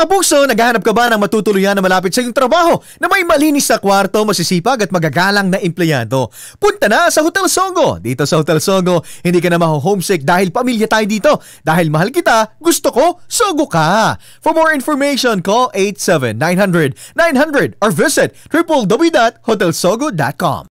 Mga kapuso, naghahanap ka ba ng matutuluyan na malapit sa iyong trabaho na may malinis na kwarto, masisipag at magagalang na empleyado? Punta na sa Hotel Songo! Dito sa Hotel Songo, hindi ka na maho-homesick dahil pamilya tayo dito. Dahil mahal kita, gusto ko, Sogo ka! For more information, call 87 or visit www.hotelsogo.com